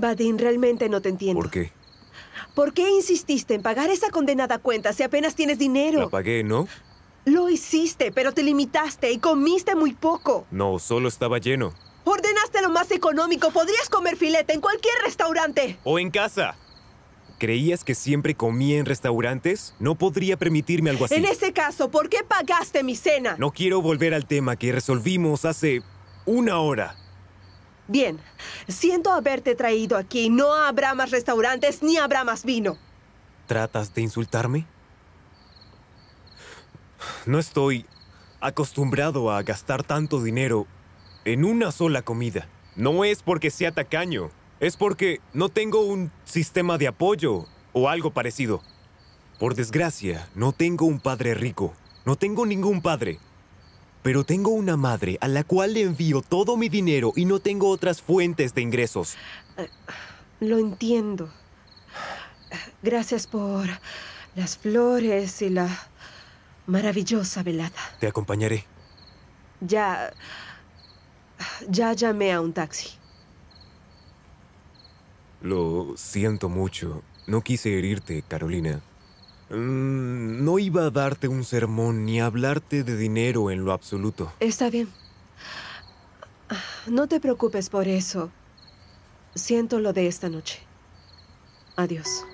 Badin, realmente no te entiendo. ¿Por qué? ¿Por qué insististe en pagar esa condenada cuenta si apenas tienes dinero? La pagué, ¿no? Lo hiciste, pero te limitaste y comiste muy poco. No, solo estaba lleno. Ordenaste lo más económico. Podrías comer filete en cualquier restaurante. O en casa. ¿Creías que siempre comía en restaurantes? No podría permitirme algo así. En ese caso, ¿por qué pagaste mi cena? No quiero volver al tema que resolvimos hace una hora. Bien, siento haberte traído aquí. No habrá más restaurantes ni habrá más vino. ¿Tratas de insultarme? No estoy acostumbrado a gastar tanto dinero en una sola comida. No es porque sea tacaño, es porque no tengo un sistema de apoyo o algo parecido. Por desgracia, no tengo un padre rico. No tengo ningún padre pero tengo una madre a la cual le envío todo mi dinero y no tengo otras fuentes de ingresos. Eh, lo entiendo. Gracias por las flores y la maravillosa velada. Te acompañaré. Ya... Ya llamé a un taxi. Lo siento mucho. No quise herirte, Carolina. Mm, no iba a darte un sermón ni a hablarte de dinero en lo absoluto. Está bien. No te preocupes por eso. Siento lo de esta noche. Adiós.